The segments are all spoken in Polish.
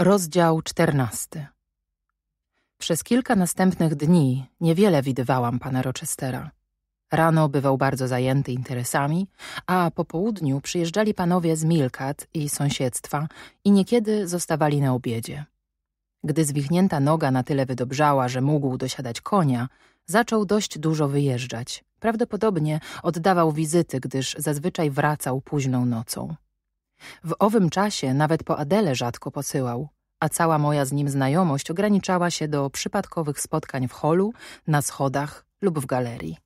Rozdział czternasty. Przez kilka następnych dni niewiele widywałam pana Rochestera. Rano bywał bardzo zajęty interesami, a po południu przyjeżdżali panowie z Milkat i sąsiedztwa i niekiedy zostawali na obiedzie. Gdy zwichnięta noga na tyle wydobrzała, że mógł dosiadać konia, zaczął dość dużo wyjeżdżać. Prawdopodobnie oddawał wizyty, gdyż zazwyczaj wracał późną nocą. W owym czasie nawet po Adele rzadko posyłał, a cała moja z nim znajomość ograniczała się do przypadkowych spotkań w holu, na schodach lub w galerii.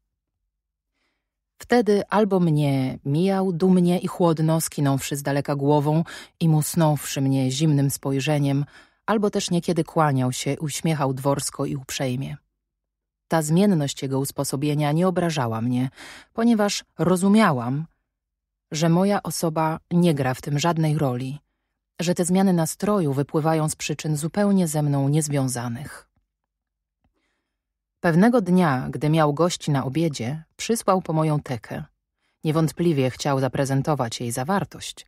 Wtedy albo mnie mijał dumnie i chłodno, skinąwszy z daleka głową i musnąwszy mnie zimnym spojrzeniem, albo też niekiedy kłaniał się, uśmiechał dworsko i uprzejmie. Ta zmienność jego usposobienia nie obrażała mnie, ponieważ rozumiałam, że moja osoba nie gra w tym żadnej roli, że te zmiany nastroju wypływają z przyczyn zupełnie ze mną niezwiązanych. Pewnego dnia, gdy miał gości na obiedzie, przysłał po moją tekę. Niewątpliwie chciał zaprezentować jej zawartość.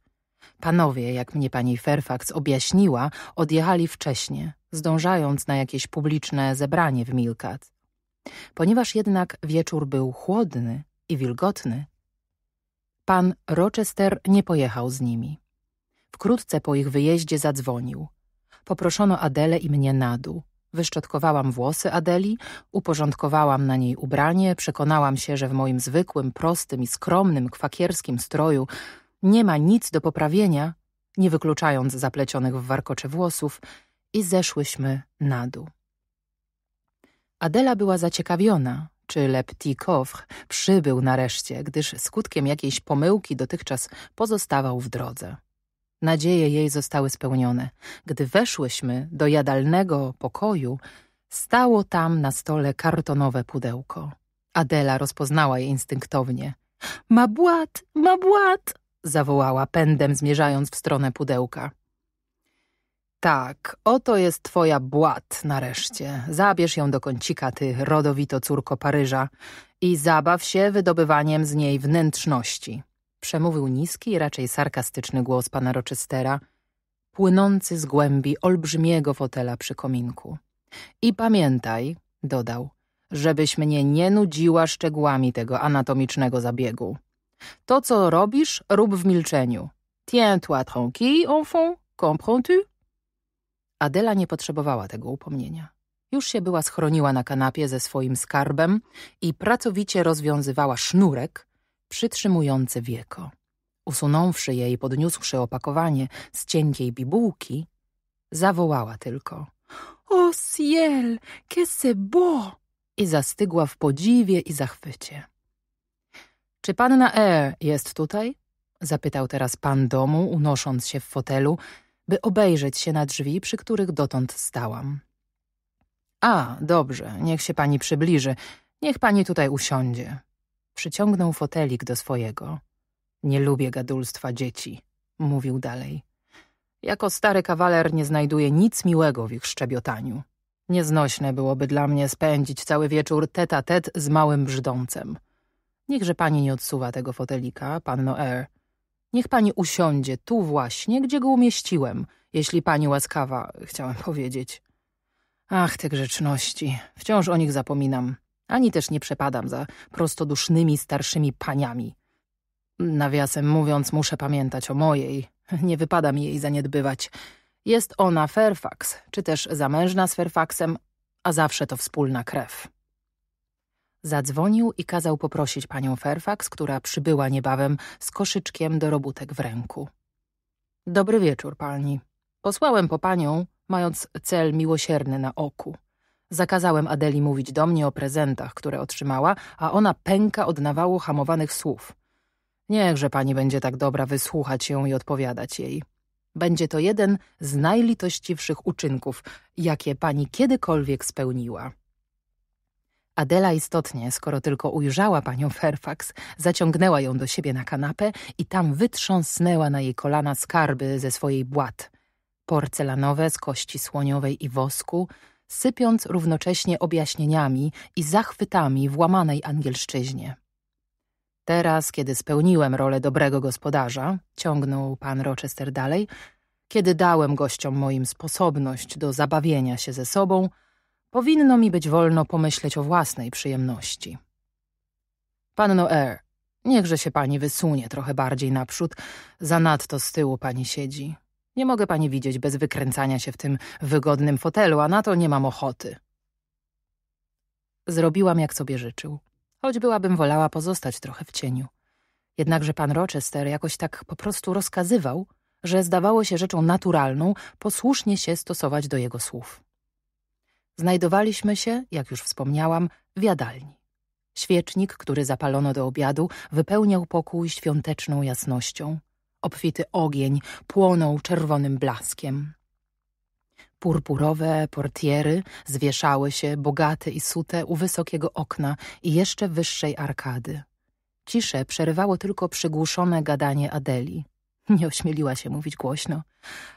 Panowie, jak mnie pani Fairfax objaśniła, odjechali wcześnie, zdążając na jakieś publiczne zebranie w Milkat. Ponieważ jednak wieczór był chłodny i wilgotny, Pan Rochester nie pojechał z nimi. Wkrótce po ich wyjeździe zadzwonił. Poproszono Adele i mnie na dół. Wyszczotkowałam włosy Adeli, uporządkowałam na niej ubranie, przekonałam się, że w moim zwykłym, prostym i skromnym, kwakierskim stroju nie ma nic do poprawienia, nie wykluczając zaplecionych w warkocze włosów, i zeszłyśmy na dół. Adela była zaciekawiona, czy Coffre przybył nareszcie, gdyż skutkiem jakiejś pomyłki dotychczas pozostawał w drodze. Nadzieje jej zostały spełnione. Gdy weszłyśmy do jadalnego pokoju, stało tam na stole kartonowe pudełko. Adela rozpoznała je instynktownie. Ma ma mabłat! zawołała pędem zmierzając w stronę pudełka. Tak, oto jest twoja błat nareszcie. Zabierz ją do kącika, ty rodowito córko Paryża i zabaw się wydobywaniem z niej wnętrzności. Przemówił niski, raczej sarkastyczny głos pana Rochestera, płynący z głębi olbrzymiego fotela przy kominku. I pamiętaj, dodał, żebyś mnie nie nudziła szczegółami tego anatomicznego zabiegu. To, co robisz, rób w milczeniu. Tiens-toi tranquille, enfant, comprends-tu? Adela nie potrzebowała tego upomnienia. Już się była schroniła na kanapie ze swoim skarbem i pracowicie rozwiązywała sznurek przytrzymujący wieko. Usunąwszy jej i podniósłszy opakowanie z cienkiej bibułki, zawołała tylko – O ciel, que c'est beau! i zastygła w podziwie i zachwycie. – Czy panna E jest tutaj? – zapytał teraz pan domu, unosząc się w fotelu – by obejrzeć się na drzwi, przy których dotąd stałam. A, dobrze, niech się pani przybliży. Niech pani tutaj usiądzie. Przyciągnął fotelik do swojego. Nie lubię gadulstwa dzieci, mówił dalej. Jako stary kawaler nie znajduję nic miłego w ich szczebiotaniu. Nieznośne byłoby dla mnie spędzić cały wieczór tet-a-tet z małym brzdącem. Niechże pani nie odsuwa tego fotelika, panno R. Niech pani usiądzie tu właśnie, gdzie go umieściłem, jeśli pani łaskawa, chciałem powiedzieć. Ach, te grzeczności. Wciąż o nich zapominam. Ani też nie przepadam za prostodusznymi starszymi paniami. Nawiasem mówiąc, muszę pamiętać o mojej. Nie wypada mi jej zaniedbywać. Jest ona Fairfax, czy też zamężna z Fairfaxem, a zawsze to wspólna krew. Zadzwonił i kazał poprosić panią Fairfax, która przybyła niebawem z koszyczkiem do robótek w ręku. Dobry wieczór, pani. Posłałem po panią, mając cel miłosierny na oku. Zakazałem Adeli mówić do mnie o prezentach, które otrzymała, a ona pęka od nawału hamowanych słów. Niechże pani będzie tak dobra wysłuchać ją i odpowiadać jej. Będzie to jeden z najlitościwszych uczynków, jakie pani kiedykolwiek spełniła. Adela istotnie, skoro tylko ujrzała panią Fairfax, zaciągnęła ją do siebie na kanapę i tam wytrząsnęła na jej kolana skarby ze swojej błat. Porcelanowe z kości słoniowej i wosku, sypiąc równocześnie objaśnieniami i zachwytami w łamanej angielszczyźnie. Teraz, kiedy spełniłem rolę dobrego gospodarza, ciągnął pan Rochester dalej, kiedy dałem gościom moim sposobność do zabawienia się ze sobą – Powinno mi być wolno pomyśleć o własnej przyjemności. Panno R, er, niechże się pani wysunie trochę bardziej naprzód, zanadto z tyłu pani siedzi. Nie mogę pani widzieć bez wykręcania się w tym wygodnym fotelu, a na to nie mam ochoty. Zrobiłam, jak sobie życzył, choć byłabym wolała pozostać trochę w cieniu. Jednakże pan Rochester jakoś tak po prostu rozkazywał, że zdawało się rzeczą naturalną posłusznie się stosować do jego słów. Znajdowaliśmy się, jak już wspomniałam, w jadalni. Świecznik, który zapalono do obiadu, wypełniał pokój świąteczną jasnością. Obfity ogień płonął czerwonym blaskiem. Purpurowe portiery zwieszały się, bogate i sute, u wysokiego okna i jeszcze wyższej arkady. Ciszę przerywało tylko przygłuszone gadanie Adeli. Nie ośmieliła się mówić głośno,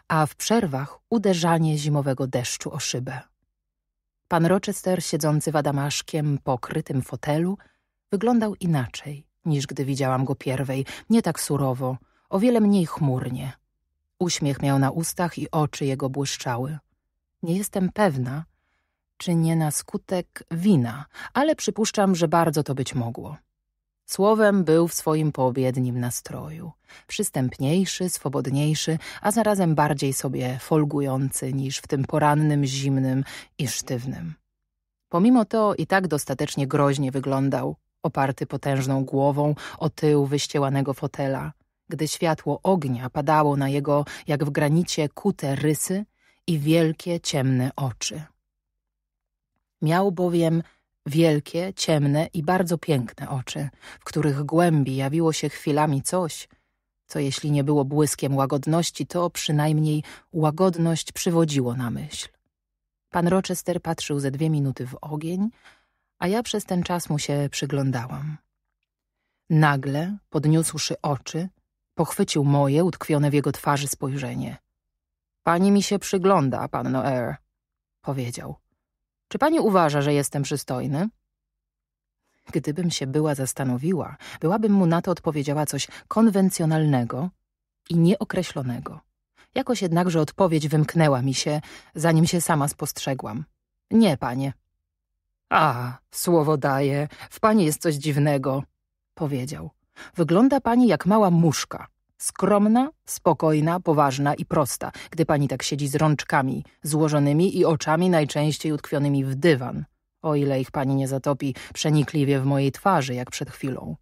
a w przerwach uderzanie zimowego deszczu o szybę. Pan Rochester, siedzący w adamaszkiem pokrytym fotelu, wyglądał inaczej niż gdy widziałam go pierwej, nie tak surowo, o wiele mniej chmurnie. Uśmiech miał na ustach i oczy jego błyszczały. Nie jestem pewna, czy nie na skutek wina, ale przypuszczam, że bardzo to być mogło. Słowem był w swoim poobiednim nastroju. Przystępniejszy, swobodniejszy, a zarazem bardziej sobie folgujący niż w tym porannym, zimnym i sztywnym. Pomimo to i tak dostatecznie groźnie wyglądał, oparty potężną głową o tył wyścielanego fotela. Gdy światło ognia padało na jego, jak w granicie, kute rysy i wielkie, ciemne oczy. Miał bowiem Wielkie, ciemne i bardzo piękne oczy, w których głębi jawiło się chwilami coś, co jeśli nie było błyskiem łagodności, to przynajmniej łagodność przywodziło na myśl. Pan Rochester patrzył ze dwie minuty w ogień, a ja przez ten czas mu się przyglądałam. Nagle, podniósłszy oczy, pochwycił moje utkwione w jego twarzy spojrzenie. Pani mi się przygląda, pan Noer, powiedział. Czy pani uważa, że jestem przystojny? Gdybym się była zastanowiła, byłabym mu na to odpowiedziała coś konwencjonalnego i nieokreślonego. Jakoś jednakże odpowiedź wymknęła mi się, zanim się sama spostrzegłam. Nie, panie. A, słowo daję, w pani jest coś dziwnego, powiedział. Wygląda pani jak mała muszka. Skromna, spokojna, poważna i prosta, gdy pani tak siedzi z rączkami złożonymi i oczami najczęściej utkwionymi w dywan, o ile ich pani nie zatopi przenikliwie w mojej twarzy, jak przed chwilą.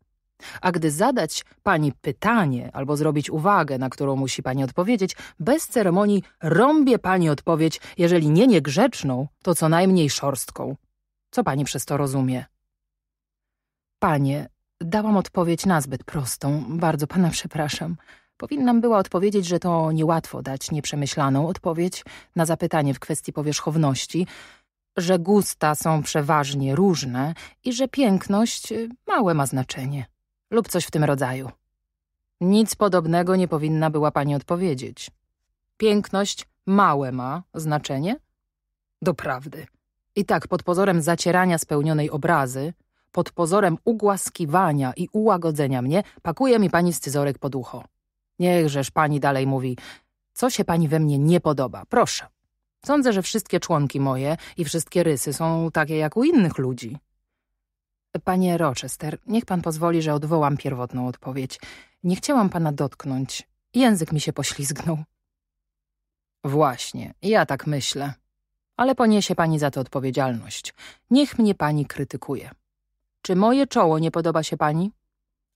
A gdy zadać pani pytanie albo zrobić uwagę, na którą musi pani odpowiedzieć, bez ceremonii rąbię pani odpowiedź, jeżeli nie niegrzeczną, to co najmniej szorstką. Co pani przez to rozumie? Panie, Dałam odpowiedź nazbyt prostą. Bardzo pana przepraszam. Powinnam była odpowiedzieć, że to niełatwo dać nieprzemyślaną odpowiedź na zapytanie w kwestii powierzchowności, że gusta są przeważnie różne i że piękność y, małe ma znaczenie. Lub coś w tym rodzaju. Nic podobnego nie powinna była pani odpowiedzieć. Piękność małe ma znaczenie? Doprawdy. I tak pod pozorem zacierania spełnionej obrazy pod pozorem ugłaskiwania i ułagodzenia mnie, pakuje mi pani scyzorek pod ucho. Niechżeż pani dalej mówi, co się pani we mnie nie podoba, proszę. Sądzę, że wszystkie członki moje i wszystkie rysy są takie jak u innych ludzi. Panie Rochester, niech pan pozwoli, że odwołam pierwotną odpowiedź. Nie chciałam pana dotknąć. Język mi się poślizgnął. Właśnie, ja tak myślę. Ale poniesie pani za to odpowiedzialność. Niech mnie pani krytykuje. Czy moje czoło nie podoba się pani?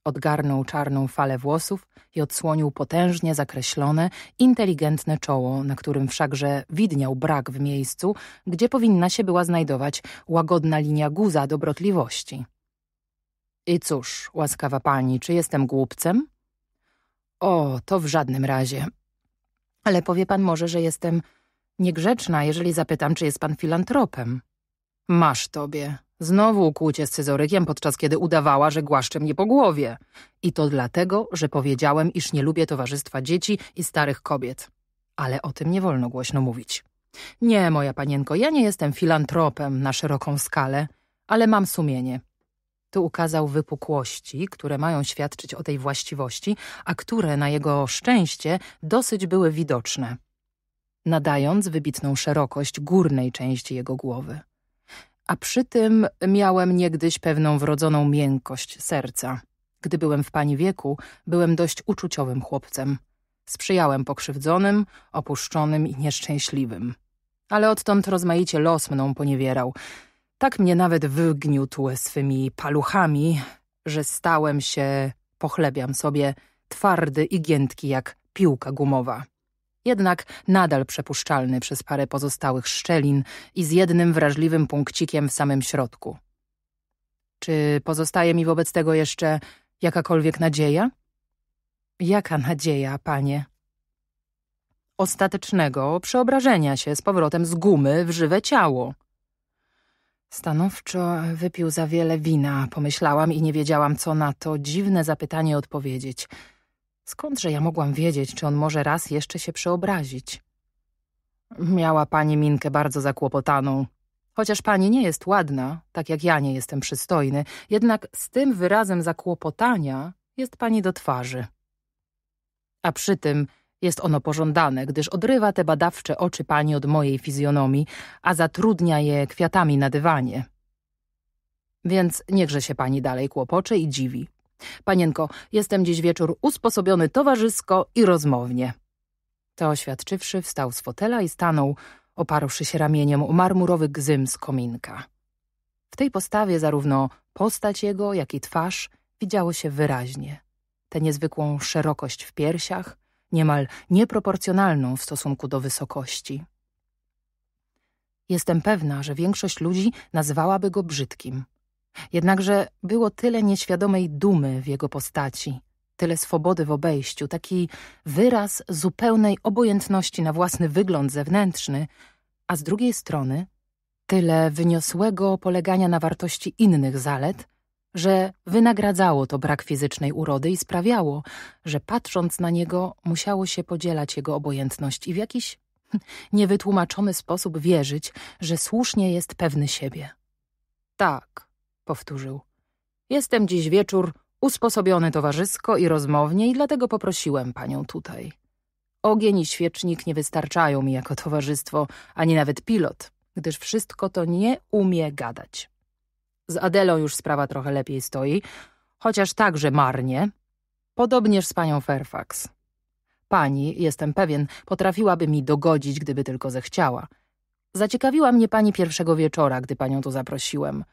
Odgarnął czarną falę włosów i odsłonił potężnie zakreślone, inteligentne czoło, na którym wszakże widniał brak w miejscu, gdzie powinna się była znajdować łagodna linia guza dobrotliwości. I cóż, łaskawa pani, czy jestem głupcem? O, to w żadnym razie. Ale powie pan może, że jestem niegrzeczna, jeżeli zapytam, czy jest pan filantropem. Masz tobie, Znowu kłucie z scyzorykiem, podczas kiedy udawała, że głaszczę mnie po głowie. I to dlatego, że powiedziałem, iż nie lubię towarzystwa dzieci i starych kobiet. Ale o tym nie wolno głośno mówić. Nie, moja panienko, ja nie jestem filantropem na szeroką skalę, ale mam sumienie. Tu ukazał wypukłości, które mają świadczyć o tej właściwości, a które na jego szczęście dosyć były widoczne, nadając wybitną szerokość górnej części jego głowy a przy tym miałem niegdyś pewną wrodzoną miękkość serca. Gdy byłem w pani wieku, byłem dość uczuciowym chłopcem. Sprzyjałem pokrzywdzonym, opuszczonym i nieszczęśliwym. Ale odtąd rozmaicie los mną poniewierał. Tak mnie nawet wygniótł swymi paluchami, że stałem się, pochlebiam sobie, twardy i giętki jak piłka gumowa jednak nadal przepuszczalny przez parę pozostałych szczelin i z jednym wrażliwym punkcikiem w samym środku. Czy pozostaje mi wobec tego jeszcze jakakolwiek nadzieja? Jaka nadzieja, panie? Ostatecznego przeobrażenia się z powrotem z gumy w żywe ciało. Stanowczo wypił za wiele wina, pomyślałam i nie wiedziałam, co na to dziwne zapytanie odpowiedzieć – Skądże ja mogłam wiedzieć, czy on może raz jeszcze się przeobrazić? Miała pani minkę bardzo zakłopotaną. Chociaż pani nie jest ładna, tak jak ja nie jestem przystojny, jednak z tym wyrazem zakłopotania jest pani do twarzy. A przy tym jest ono pożądane, gdyż odrywa te badawcze oczy pani od mojej fizjonomii, a zatrudnia je kwiatami na dywanie. Więc niechże się pani dalej kłopocze i dziwi. Panienko, jestem dziś wieczór usposobiony towarzysko i rozmownie. To oświadczywszy, wstał z fotela i stanął, oparłszy się ramieniem o marmurowy gzym z kominka. W tej postawie zarówno postać jego, jak i twarz widziało się wyraźnie. Tę niezwykłą szerokość w piersiach, niemal nieproporcjonalną w stosunku do wysokości. Jestem pewna, że większość ludzi nazwałaby go brzydkim. Jednakże było tyle nieświadomej dumy w jego postaci, tyle swobody w obejściu, taki wyraz zupełnej obojętności na własny wygląd zewnętrzny, a z drugiej strony tyle wyniosłego polegania na wartości innych zalet, że wynagradzało to brak fizycznej urody i sprawiało, że patrząc na niego musiało się podzielać jego obojętność i w jakiś niewytłumaczony sposób wierzyć, że słusznie jest pewny siebie. Tak, powtórzył. Jestem dziś wieczór usposobiony towarzysko i rozmownie i dlatego poprosiłem panią tutaj. Ogień i świecznik nie wystarczają mi jako towarzystwo, ani nawet pilot, gdyż wszystko to nie umie gadać. Z Adelą już sprawa trochę lepiej stoi, chociaż także marnie. Podobnież z panią Fairfax. Pani, jestem pewien, potrafiłaby mi dogodzić, gdyby tylko zechciała. Zaciekawiła mnie pani pierwszego wieczora, gdy panią tu zaprosiłem –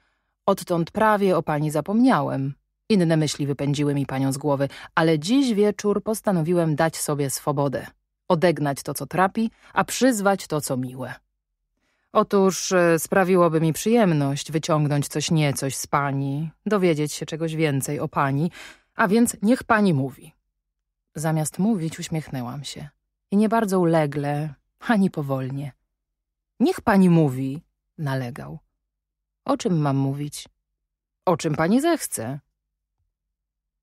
Odtąd prawie o pani zapomniałem. Inne myśli wypędziły mi panią z głowy, ale dziś wieczór postanowiłem dać sobie swobodę. Odegnać to, co trapi, a przyzwać to, co miłe. Otóż e, sprawiłoby mi przyjemność wyciągnąć coś niecoś z pani, dowiedzieć się czegoś więcej o pani, a więc niech pani mówi. Zamiast mówić uśmiechnęłam się. I nie bardzo ulegle, ani powolnie. Niech pani mówi, nalegał. O czym mam mówić? O czym pani zechce?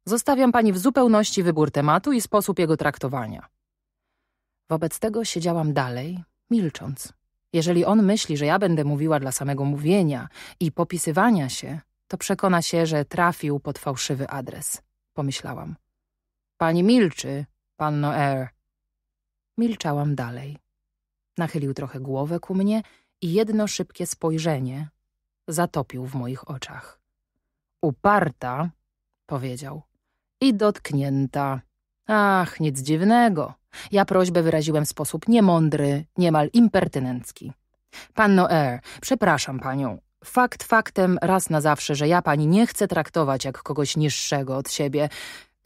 Zostawiam pani w zupełności wybór tematu i sposób jego traktowania. Wobec tego siedziałam dalej, milcząc. Jeżeli on myśli, że ja będę mówiła dla samego mówienia i popisywania się, to przekona się, że trafił pod fałszywy adres. Pomyślałam. Pani milczy, panno Air. Milczałam dalej. Nachylił trochę głowę ku mnie i jedno szybkie spojrzenie zatopił w moich oczach. Uparta, powiedział, i dotknięta. Ach, nic dziwnego. Ja prośbę wyraziłem w sposób niemądry, niemal impertynencki. Panno R, przepraszam panią. Fakt faktem raz na zawsze, że ja pani nie chcę traktować jak kogoś niższego od siebie.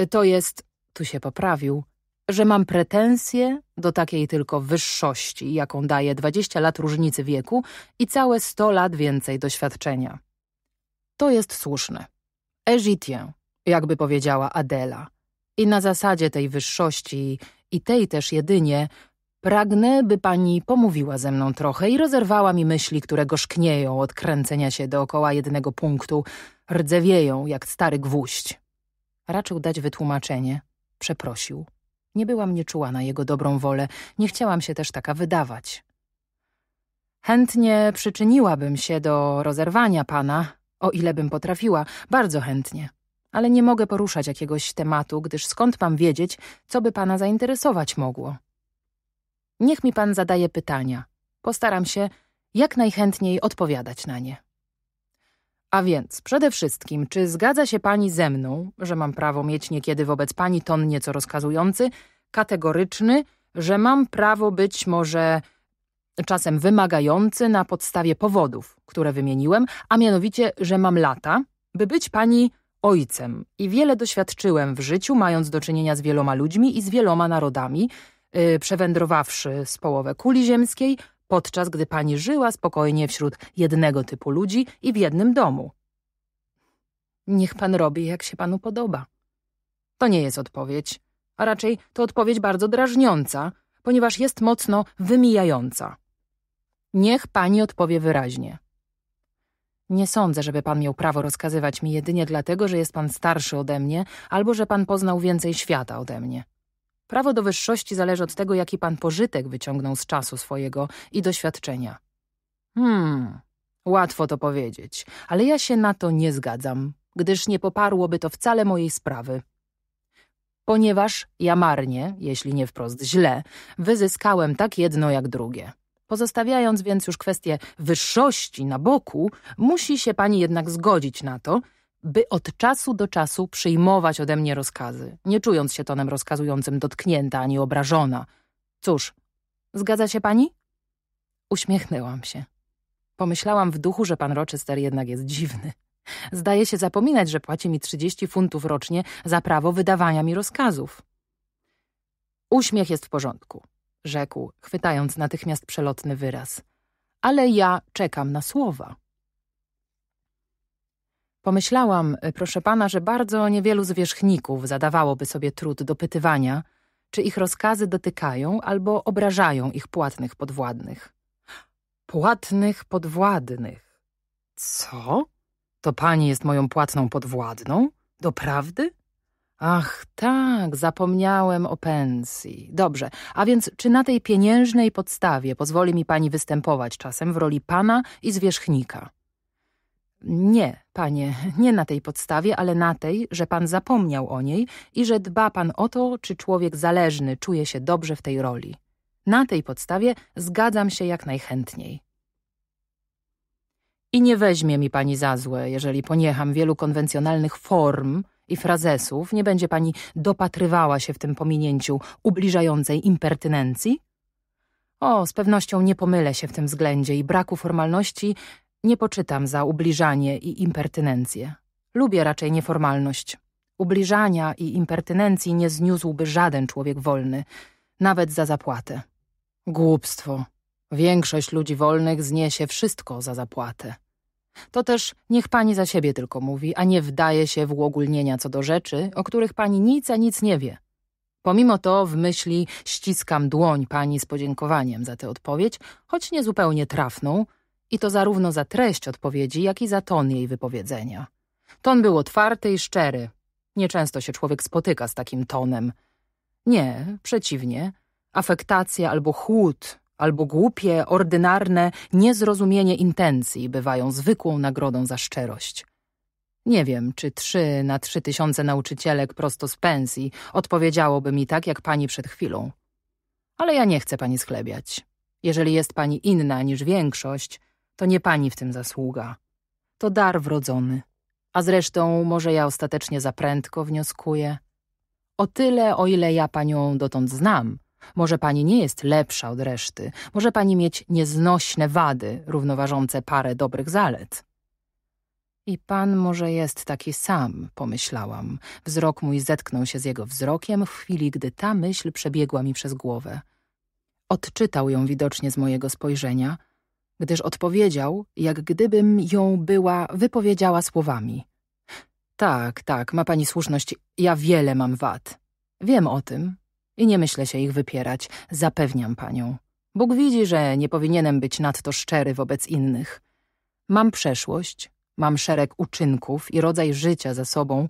To jest, tu się poprawił, że mam pretensje do takiej tylko wyższości, jaką daje 20 lat różnicy wieku i całe 100 lat więcej doświadczenia. To jest słuszne. Egitien, jakby powiedziała Adela. I na zasadzie tej wyższości i tej też jedynie pragnę, by pani pomówiła ze mną trochę i rozerwała mi myśli, które gorzknieją od kręcenia się dookoła jednego punktu, rdzewieją jak stary gwóźdź. Raczył dać wytłumaczenie. Przeprosił. Nie byłam nieczuła na jego dobrą wolę, nie chciałam się też taka wydawać. Chętnie przyczyniłabym się do rozerwania pana, o ile bym potrafiła, bardzo chętnie. Ale nie mogę poruszać jakiegoś tematu, gdyż skąd mam wiedzieć, co by pana zainteresować mogło. Niech mi pan zadaje pytania. Postaram się jak najchętniej odpowiadać na nie. A więc przede wszystkim, czy zgadza się pani ze mną, że mam prawo mieć niekiedy wobec pani ton nieco rozkazujący, kategoryczny, że mam prawo być może czasem wymagający na podstawie powodów, które wymieniłem, a mianowicie, że mam lata, by być pani ojcem i wiele doświadczyłem w życiu, mając do czynienia z wieloma ludźmi i z wieloma narodami, yy, przewędrowawszy z połowę kuli ziemskiej, podczas gdy pani żyła spokojnie wśród jednego typu ludzi i w jednym domu. Niech pan robi, jak się panu podoba. To nie jest odpowiedź, a raczej to odpowiedź bardzo drażniąca, ponieważ jest mocno wymijająca. Niech pani odpowie wyraźnie. Nie sądzę, żeby pan miał prawo rozkazywać mi jedynie dlatego, że jest pan starszy ode mnie albo że pan poznał więcej świata ode mnie. Prawo do wyższości zależy od tego, jaki pan pożytek wyciągnął z czasu swojego i doświadczenia. Hmm, łatwo to powiedzieć, ale ja się na to nie zgadzam, gdyż nie poparłoby to wcale mojej sprawy. Ponieważ ja marnie, jeśli nie wprost źle, wyzyskałem tak jedno jak drugie. Pozostawiając więc już kwestię wyższości na boku, musi się pani jednak zgodzić na to, by od czasu do czasu przyjmować ode mnie rozkazy, nie czując się tonem rozkazującym dotknięta ani obrażona. Cóż, zgadza się pani? Uśmiechnęłam się. Pomyślałam w duchu, że pan Rochester jednak jest dziwny. Zdaje się zapominać, że płaci mi 30 funtów rocznie za prawo wydawania mi rozkazów. Uśmiech jest w porządku, rzekł, chwytając natychmiast przelotny wyraz. Ale ja czekam na słowa. Pomyślałam, y, proszę pana, że bardzo niewielu zwierzchników zadawałoby sobie trud dopytywania, czy ich rozkazy dotykają albo obrażają ich płatnych podwładnych. Płatnych podwładnych. Co? To pani jest moją płatną podwładną? Doprawdy? Ach, tak, zapomniałem o pensji. Dobrze, a więc czy na tej pieniężnej podstawie pozwoli mi pani występować czasem w roli pana i zwierzchnika? Nie, panie, nie na tej podstawie, ale na tej, że pan zapomniał o niej i że dba pan o to, czy człowiek zależny czuje się dobrze w tej roli. Na tej podstawie zgadzam się jak najchętniej. I nie weźmie mi pani za złe, jeżeli poniecham wielu konwencjonalnych form i frazesów, nie będzie pani dopatrywała się w tym pominięciu ubliżającej impertynencji? O, z pewnością nie pomylę się w tym względzie i braku formalności nie poczytam za ubliżanie i impertynencję. Lubię raczej nieformalność. Ubliżania i impertynencji nie zniósłby żaden człowiek wolny, nawet za zapłatę. Głupstwo. Większość ludzi wolnych zniesie wszystko za zapłatę. To też niech pani za siebie tylko mówi, a nie wdaje się w uogólnienia co do rzeczy, o których pani nic a nic nie wie. Pomimo to w myśli ściskam dłoń pani z podziękowaniem za tę odpowiedź, choć niezupełnie trafną, i to zarówno za treść odpowiedzi, jak i za ton jej wypowiedzenia. Ton był otwarty i szczery. Nieczęsto się człowiek spotyka z takim tonem. Nie, przeciwnie. Afektacja albo chłód, albo głupie, ordynarne niezrozumienie intencji bywają zwykłą nagrodą za szczerość. Nie wiem, czy trzy na trzy tysiące nauczycielek prosto z pensji odpowiedziałoby mi tak, jak pani przed chwilą. Ale ja nie chcę pani schlebiać. Jeżeli jest pani inna niż większość, to nie pani w tym zasługa. To dar wrodzony. A zresztą może ja ostatecznie za prędko wnioskuję. O tyle, o ile ja panią dotąd znam. Może pani nie jest lepsza od reszty. Może pani mieć nieznośne wady, równoważące parę dobrych zalet. I pan może jest taki sam, pomyślałam. Wzrok mój zetknął się z jego wzrokiem w chwili, gdy ta myśl przebiegła mi przez głowę. Odczytał ją widocznie z mojego spojrzenia – gdyż odpowiedział, jak gdybym ją była wypowiedziała słowami. Tak, tak, ma pani słuszność, ja wiele mam wad. Wiem o tym i nie myślę się ich wypierać, zapewniam panią. Bóg widzi, że nie powinienem być nadto szczery wobec innych. Mam przeszłość, mam szereg uczynków i rodzaj życia za sobą,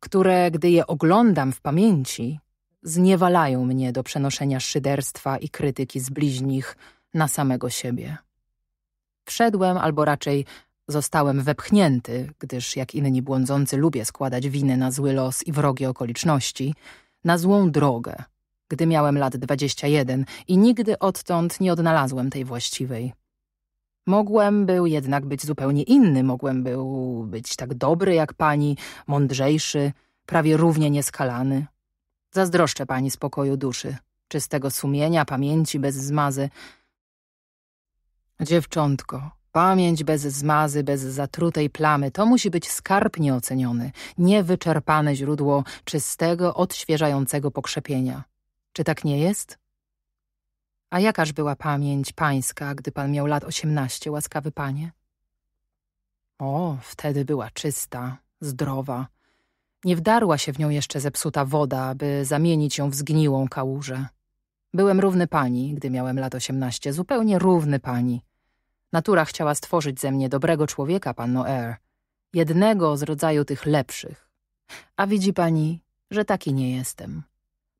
które, gdy je oglądam w pamięci, zniewalają mnie do przenoszenia szyderstwa i krytyki z bliźnich na samego siebie. Wszedłem, albo raczej zostałem wepchnięty, gdyż jak inni błądzący lubię składać winy na zły los i wrogie okoliczności, na złą drogę, gdy miałem lat 21 i nigdy odtąd nie odnalazłem tej właściwej. Mogłem był jednak być zupełnie inny, mogłem był być tak dobry jak pani, mądrzejszy, prawie równie nieskalany. Zazdroszczę pani spokoju duszy, czystego sumienia, pamięci bez zmazy, Dziewczątko, pamięć bez zmazy, bez zatrutej plamy to musi być skarb nieoceniony, niewyczerpane źródło czystego, odświeżającego pokrzepienia. Czy tak nie jest? A jakaż była pamięć pańska, gdy pan miał lat osiemnaście, łaskawy panie? O, wtedy była czysta, zdrowa. Nie wdarła się w nią jeszcze zepsuta woda, aby zamienić ją w zgniłą kałużę. Byłem równy pani, gdy miałem lat osiemnaście, zupełnie równy pani. Natura chciała stworzyć ze mnie dobrego człowieka, panno Eyre. Jednego z rodzaju tych lepszych. A widzi pani, że taki nie jestem.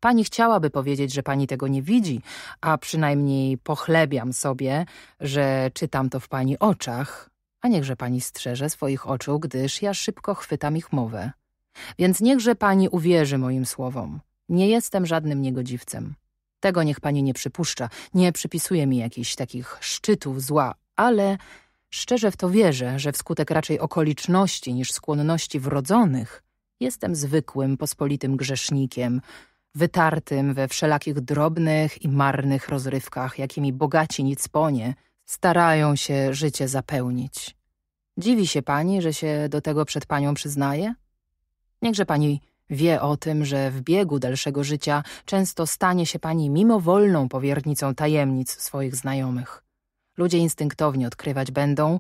Pani chciałaby powiedzieć, że pani tego nie widzi, a przynajmniej pochlebiam sobie, że czytam to w pani oczach, a niechże pani strzeże swoich oczu, gdyż ja szybko chwytam ich mowę. Więc niechże pani uwierzy moim słowom. Nie jestem żadnym niegodziwcem. Tego niech pani nie przypuszcza. Nie przypisuje mi jakichś takich szczytów zła, ale szczerze w to wierzę, że wskutek raczej okoliczności niż skłonności wrodzonych jestem zwykłym, pospolitym grzesznikiem, wytartym we wszelakich drobnych i marnych rozrywkach, jakimi bogaci nicponie starają się życie zapełnić. Dziwi się pani, że się do tego przed panią przyznaje? Niechże pani wie o tym, że w biegu dalszego życia często stanie się pani mimowolną powiernicą tajemnic swoich znajomych. Ludzie instynktownie odkrywać będą,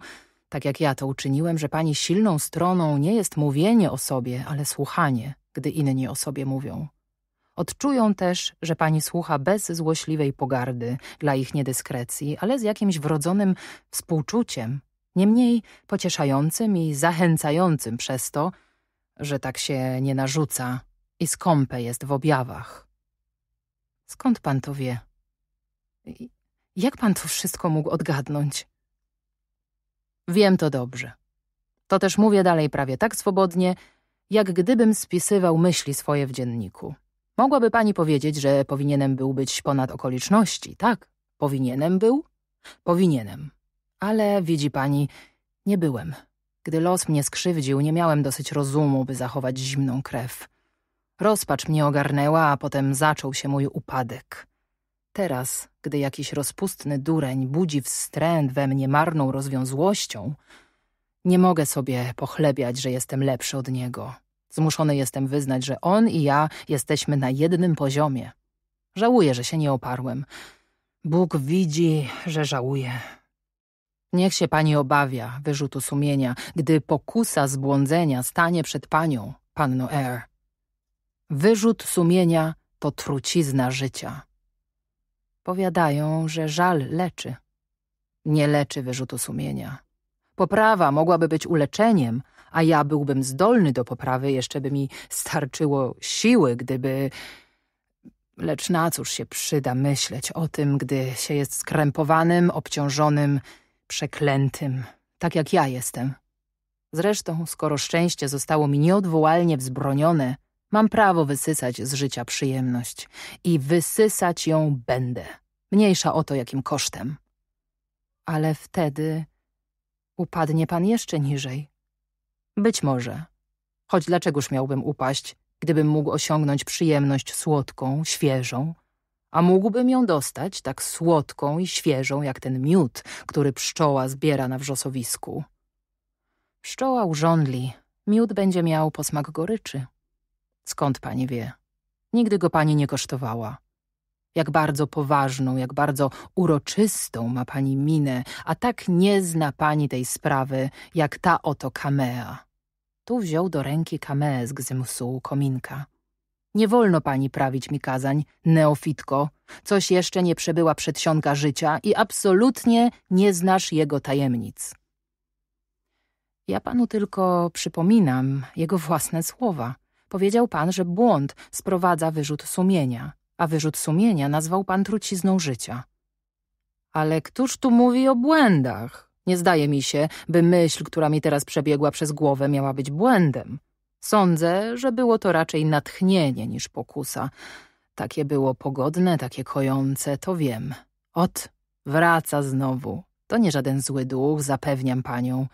tak jak ja to uczyniłem, że pani silną stroną nie jest mówienie o sobie, ale słuchanie, gdy inni o sobie mówią. Odczują też, że pani słucha bez złośliwej pogardy dla ich niedyskrecji, ale z jakimś wrodzonym współczuciem, niemniej pocieszającym i zachęcającym przez to, że tak się nie narzuca i skąpe jest w objawach. Skąd pan to wie? Jak pan to wszystko mógł odgadnąć? Wiem to dobrze. To też mówię dalej prawie tak swobodnie, jak gdybym spisywał myśli swoje w dzienniku. Mogłaby pani powiedzieć, że powinienem był być ponad okoliczności, tak? Powinienem był? Powinienem. Ale widzi pani, nie byłem. Gdy los mnie skrzywdził, nie miałem dosyć rozumu, by zachować zimną krew. Rozpacz mnie ogarnęła, a potem zaczął się mój upadek. Teraz, gdy jakiś rozpustny dureń budzi wstręt we mnie marną rozwiązłością, nie mogę sobie pochlebiać, że jestem lepszy od niego. Zmuszony jestem wyznać, że on i ja jesteśmy na jednym poziomie. Żałuję, że się nie oparłem. Bóg widzi, że żałuję. Niech się pani obawia wyrzutu sumienia, gdy pokusa zbłądzenia stanie przed panią, panno Er. Wyrzut sumienia to trucizna życia. Powiadają, że żal leczy. Nie leczy wyrzutu sumienia. Poprawa mogłaby być uleczeniem, a ja byłbym zdolny do poprawy, jeszcze by mi starczyło siły, gdyby... Lecz na cóż się przyda myśleć o tym, gdy się jest skrępowanym, obciążonym, przeklętym, tak jak ja jestem. Zresztą, skoro szczęście zostało mi nieodwołalnie wzbronione – Mam prawo wysysać z życia przyjemność i wysysać ją będę, mniejsza o to jakim kosztem. Ale wtedy upadnie pan jeszcze niżej. Być może. Choć dlaczegoż miałbym upaść, gdybym mógł osiągnąć przyjemność słodką, świeżą, a mógłbym ją dostać tak słodką i świeżą jak ten miód, który pszczoła zbiera na wrzosowisku. Pszczoła urządli, miód będzie miał posmak goryczy. Skąd pani wie? Nigdy go pani nie kosztowała. Jak bardzo poważną, jak bardzo uroczystą ma pani minę, a tak nie zna pani tej sprawy, jak ta oto kamea. Tu wziął do ręki kameę z gzymsu kominka. Nie wolno pani prawić mi kazań, neofitko. Coś jeszcze nie przebyła przedsionka życia i absolutnie nie znasz jego tajemnic. Ja panu tylko przypominam jego własne słowa – Powiedział pan, że błąd sprowadza wyrzut sumienia, a wyrzut sumienia nazwał pan trucizną życia. Ale któż tu mówi o błędach? Nie zdaje mi się, by myśl, która mi teraz przebiegła przez głowę, miała być błędem. Sądzę, że było to raczej natchnienie niż pokusa. Takie było pogodne, takie kojące, to wiem. Ot, wraca znowu. To nie żaden zły duch, zapewniam panią.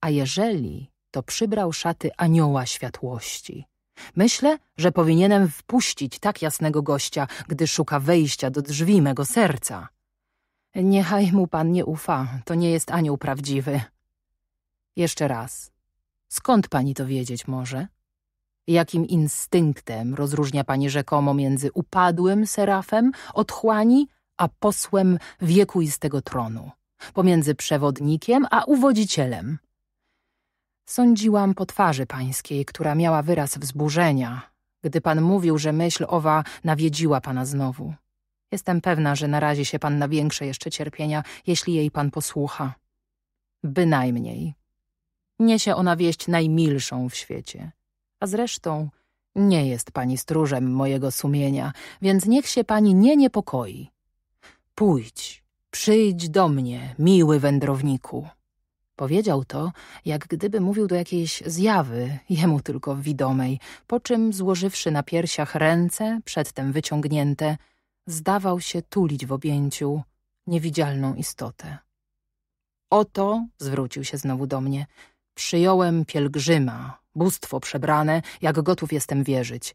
A jeżeli, to przybrał szaty anioła światłości. Myślę, że powinienem wpuścić tak jasnego gościa, gdy szuka wejścia do drzwi mego serca. Niechaj mu pan nie ufa, to nie jest anioł prawdziwy. Jeszcze raz. Skąd pani to wiedzieć może? Jakim instynktem rozróżnia pani rzekomo między upadłym serafem, otchłani, a posłem wiekuistego tronu? Pomiędzy przewodnikiem, a uwodzicielem? Sądziłam po twarzy pańskiej, która miała wyraz wzburzenia, gdy pan mówił, że myśl owa nawiedziła pana znowu. Jestem pewna, że narazi się pan na większe jeszcze cierpienia, jeśli jej pan posłucha. Bynajmniej. Niesie ona wieść najmilszą w świecie. A zresztą nie jest pani stróżem mojego sumienia, więc niech się pani nie niepokoi. Pójdź, przyjdź do mnie, miły wędrowniku. Powiedział to, jak gdyby mówił do jakiejś zjawy, jemu tylko widomej, po czym złożywszy na piersiach ręce, przedtem wyciągnięte, zdawał się tulić w objęciu niewidzialną istotę. Oto, zwrócił się znowu do mnie, przyjąłem pielgrzyma, bóstwo przebrane, jak gotów jestem wierzyć.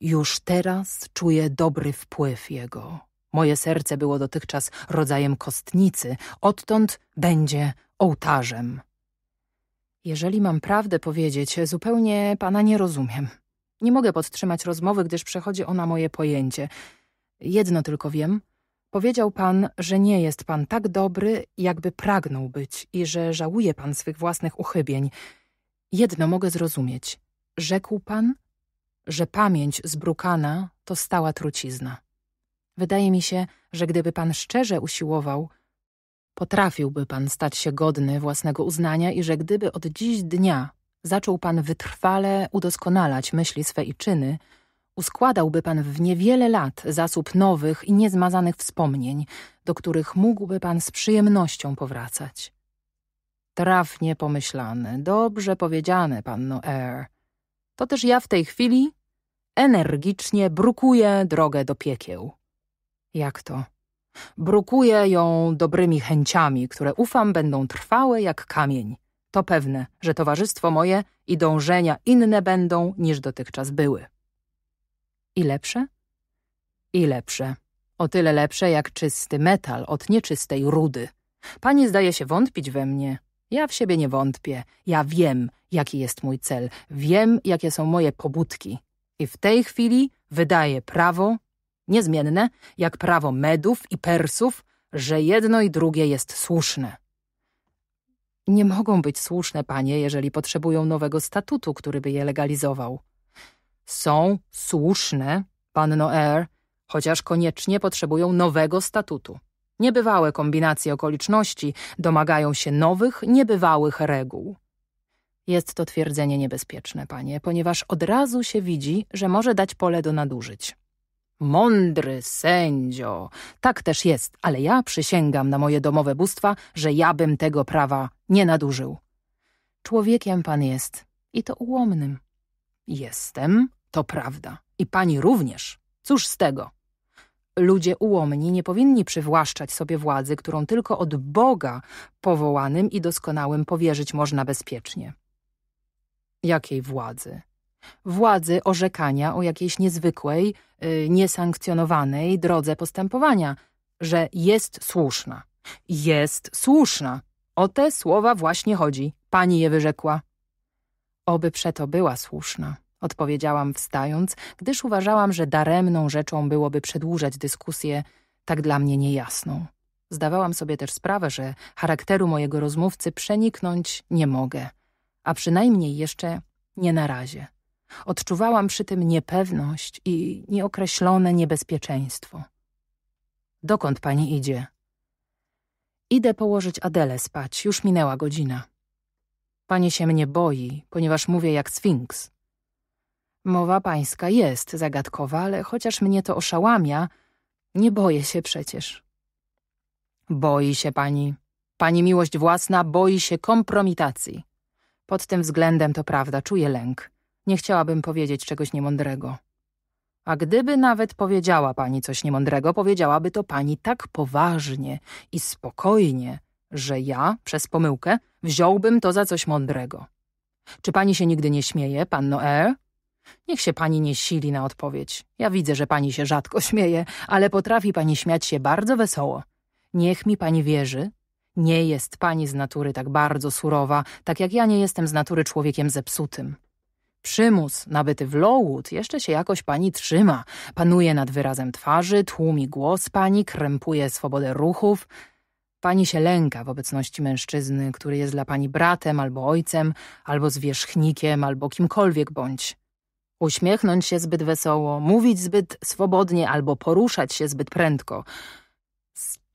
Już teraz czuję dobry wpływ jego. Moje serce było dotychczas rodzajem kostnicy, odtąd będzie ołtarzem. Jeżeli mam prawdę powiedzieć, zupełnie pana nie rozumiem. Nie mogę podtrzymać rozmowy, gdyż przechodzi ona moje pojęcie. Jedno tylko wiem. Powiedział pan, że nie jest pan tak dobry, jakby pragnął być i że żałuje pan swych własnych uchybień. Jedno mogę zrozumieć. Rzekł pan, że pamięć zbrukana to stała trucizna. Wydaje mi się, że gdyby pan szczerze usiłował, Potrafiłby pan stać się godny własnego uznania i że gdyby od dziś dnia zaczął pan wytrwale udoskonalać myśli swe i czyny, uskładałby pan w niewiele lat zasób nowych i niezmazanych wspomnień, do których mógłby pan z przyjemnością powracać. Trafnie pomyślane, dobrze powiedziane, panno Eyre. To też ja w tej chwili energicznie brukuję drogę do piekieł. Jak to? Brukuję ją dobrymi chęciami, które ufam będą trwałe jak kamień. To pewne, że towarzystwo moje i dążenia inne będą niż dotychczas były. I lepsze? I lepsze. O tyle lepsze jak czysty metal od nieczystej rudy. Pani zdaje się wątpić we mnie. Ja w siebie nie wątpię. Ja wiem, jaki jest mój cel. Wiem, jakie są moje pobudki. I w tej chwili wydaję prawo niezmienne, jak prawo Medów i Persów, że jedno i drugie jest słuszne. Nie mogą być słuszne, panie, jeżeli potrzebują nowego statutu, który by je legalizował. Są słuszne, panno Eyre, chociaż koniecznie potrzebują nowego statutu. Niebywałe kombinacje okoliczności domagają się nowych, niebywałych reguł. Jest to twierdzenie niebezpieczne, panie, ponieważ od razu się widzi, że może dać pole do nadużyć. Mądry sędzio. Tak też jest, ale ja przysięgam na moje domowe bóstwa, że ja bym tego prawa nie nadużył. Człowiekiem pan jest i to ułomnym. Jestem, to prawda. I pani również. Cóż z tego? Ludzie ułomni nie powinni przywłaszczać sobie władzy, którą tylko od Boga powołanym i doskonałym powierzyć można bezpiecznie. Jakiej władzy? władzy orzekania o jakiejś niezwykłej, y, niesankcjonowanej drodze postępowania, że jest słuszna. Jest słuszna. O te słowa właśnie chodzi. Pani je wyrzekła. Oby przeto była słuszna, odpowiedziałam wstając, gdyż uważałam, że daremną rzeczą byłoby przedłużać dyskusję tak dla mnie niejasną. Zdawałam sobie też sprawę, że charakteru mojego rozmówcy przeniknąć nie mogę, a przynajmniej jeszcze nie na razie. Odczuwałam przy tym niepewność i nieokreślone niebezpieczeństwo. Dokąd pani idzie? Idę położyć Adele spać, już minęła godzina. Pani się mnie boi, ponieważ mówię jak sfinks. Mowa pańska jest zagadkowa, ale chociaż mnie to oszałamia, nie boję się przecież. Boi się pani. Pani miłość własna boi się kompromitacji. Pod tym względem to prawda, czuję lęk. Nie chciałabym powiedzieć czegoś niemądrego. A gdyby nawet powiedziała pani coś niemądrego, powiedziałaby to pani tak poważnie i spokojnie, że ja, przez pomyłkę, wziąłbym to za coś mądrego. Czy pani się nigdy nie śmieje, panno E? Niech się pani nie sili na odpowiedź. Ja widzę, że pani się rzadko śmieje, ale potrafi pani śmiać się bardzo wesoło. Niech mi pani wierzy. Nie jest pani z natury tak bardzo surowa, tak jak ja nie jestem z natury człowiekiem zepsutym. Przymus nabyty w Lowood jeszcze się jakoś pani trzyma. Panuje nad wyrazem twarzy, tłumi głos pani, krępuje swobodę ruchów. Pani się lęka w obecności mężczyzny, który jest dla pani bratem albo ojcem, albo zwierzchnikiem, albo kimkolwiek bądź. Uśmiechnąć się zbyt wesoło, mówić zbyt swobodnie albo poruszać się zbyt prędko –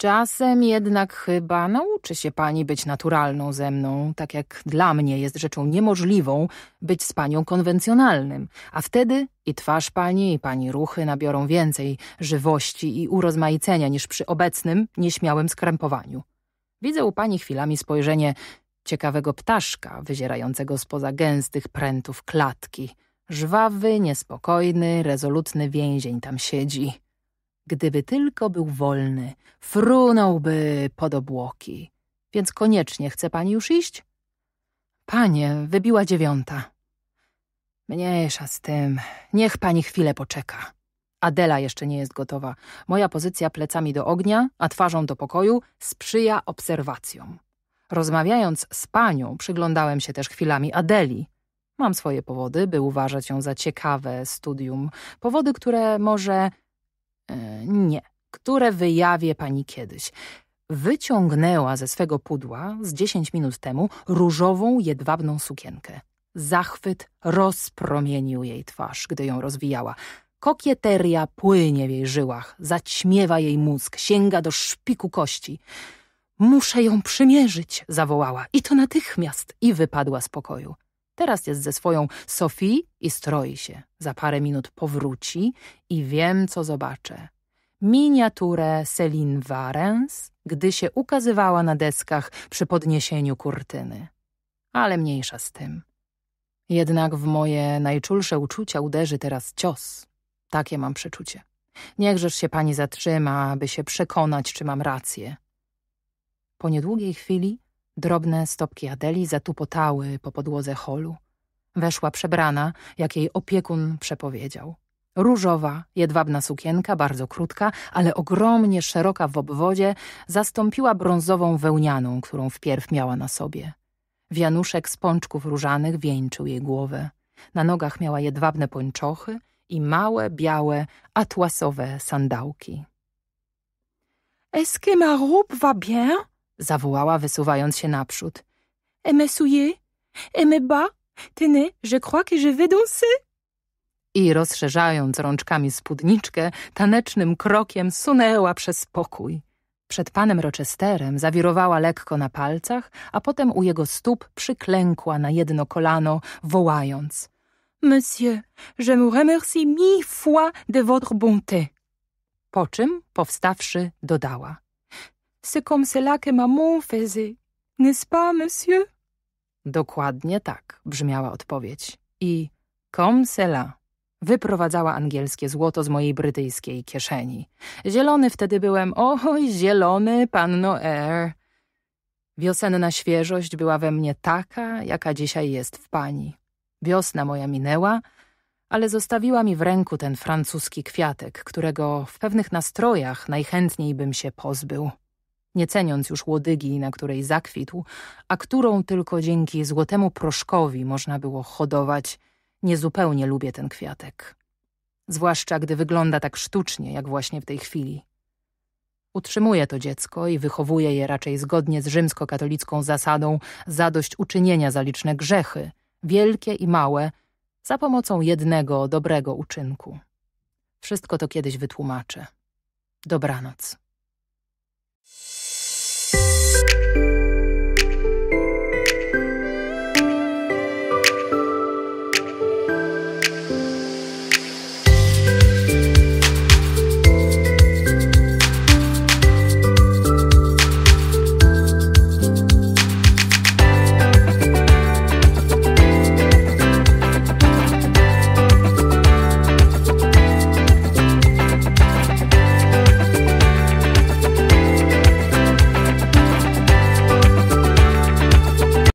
Czasem jednak chyba nauczy się pani być naturalną ze mną, tak jak dla mnie jest rzeczą niemożliwą być z panią konwencjonalnym. A wtedy i twarz pani, i pani ruchy nabiorą więcej żywości i urozmaicenia niż przy obecnym, nieśmiałym skrępowaniu. Widzę u pani chwilami spojrzenie ciekawego ptaszka wyzierającego spoza gęstych prętów klatki. Żwawy, niespokojny, rezolutny więzień tam siedzi. Gdyby tylko był wolny, frunąłby pod obłoki. Więc koniecznie chce pani już iść? Panie, wybiła dziewiąta. Mniejsza z tym. Niech pani chwilę poczeka. Adela jeszcze nie jest gotowa. Moja pozycja plecami do ognia, a twarzą do pokoju sprzyja obserwacjom. Rozmawiając z panią, przyglądałem się też chwilami Adeli. Mam swoje powody, by uważać ją za ciekawe studium. Powody, które może E, nie, które wyjawię pani kiedyś. Wyciągnęła ze swego pudła z dziesięć minut temu różową, jedwabną sukienkę. Zachwyt rozpromienił jej twarz, gdy ją rozwijała. Kokieteria płynie w jej żyłach, zaćmiewa jej mózg, sięga do szpiku kości. Muszę ją przymierzyć, zawołała. I to natychmiast. I wypadła z pokoju. Teraz jest ze swoją Sofii i stroi się. Za parę minut powróci i wiem, co zobaczę. Miniaturę Celine Varens, gdy się ukazywała na deskach przy podniesieniu kurtyny. Ale mniejsza z tym. Jednak w moje najczulsze uczucia uderzy teraz cios. Takie mam przeczucie. Niechżeż się pani zatrzyma, aby się przekonać, czy mam rację. Po niedługiej chwili Drobne stopki Adeli zatupotały po podłodze holu. Weszła przebrana, jak jej opiekun przepowiedział. Różowa, jedwabna sukienka, bardzo krótka, ale ogromnie szeroka w obwodzie, zastąpiła brązową wełnianą, którą wpierw miała na sobie. Wianuszek z pączków różanych wieńczył jej głowę. Na nogach miała jedwabne pończochy i małe, białe, atłasowe sandałki. – Est-ce que ma robe va bien? zawołała, wysuwając się naprzód. Et mes souliers, et mes bas, tenez, je crois que je vais danser. I rozszerzając rączkami spódniczkę, tanecznym krokiem sunęła przez pokój. Przed panem Rochesterem zawirowała lekko na palcach, a potem u jego stóp przyklękła na jedno kolano, wołając – Monsieur, je vous remercie mille fois de votre bonté. Po czym, powstawszy, dodała C'est comme cela que maman faisait, n'est-ce pas, monsieur? Dokładnie tak, brzmiała odpowiedź. I comme cela wyprowadzała angielskie złoto z mojej brytyjskiej kieszeni. Zielony wtedy byłem, oj, zielony, panno Air. Wiosenna świeżość była we mnie taka, jaka dzisiaj jest w pani. Wiosna moja minęła, ale zostawiła mi w ręku ten francuski kwiatek, którego w pewnych nastrojach najchętniej bym się pozbył nie ceniąc już łodygi, na której zakwitł, a którą tylko dzięki złotemu proszkowi można było hodować, niezupełnie lubię ten kwiatek. Zwłaszcza gdy wygląda tak sztucznie, jak właśnie w tej chwili. Utrzymuje to dziecko i wychowuje je raczej zgodnie z rzymskokatolicką zasadą zadośćuczynienia za liczne grzechy, wielkie i małe, za pomocą jednego dobrego uczynku. Wszystko to kiedyś wytłumaczę. Dobranoc.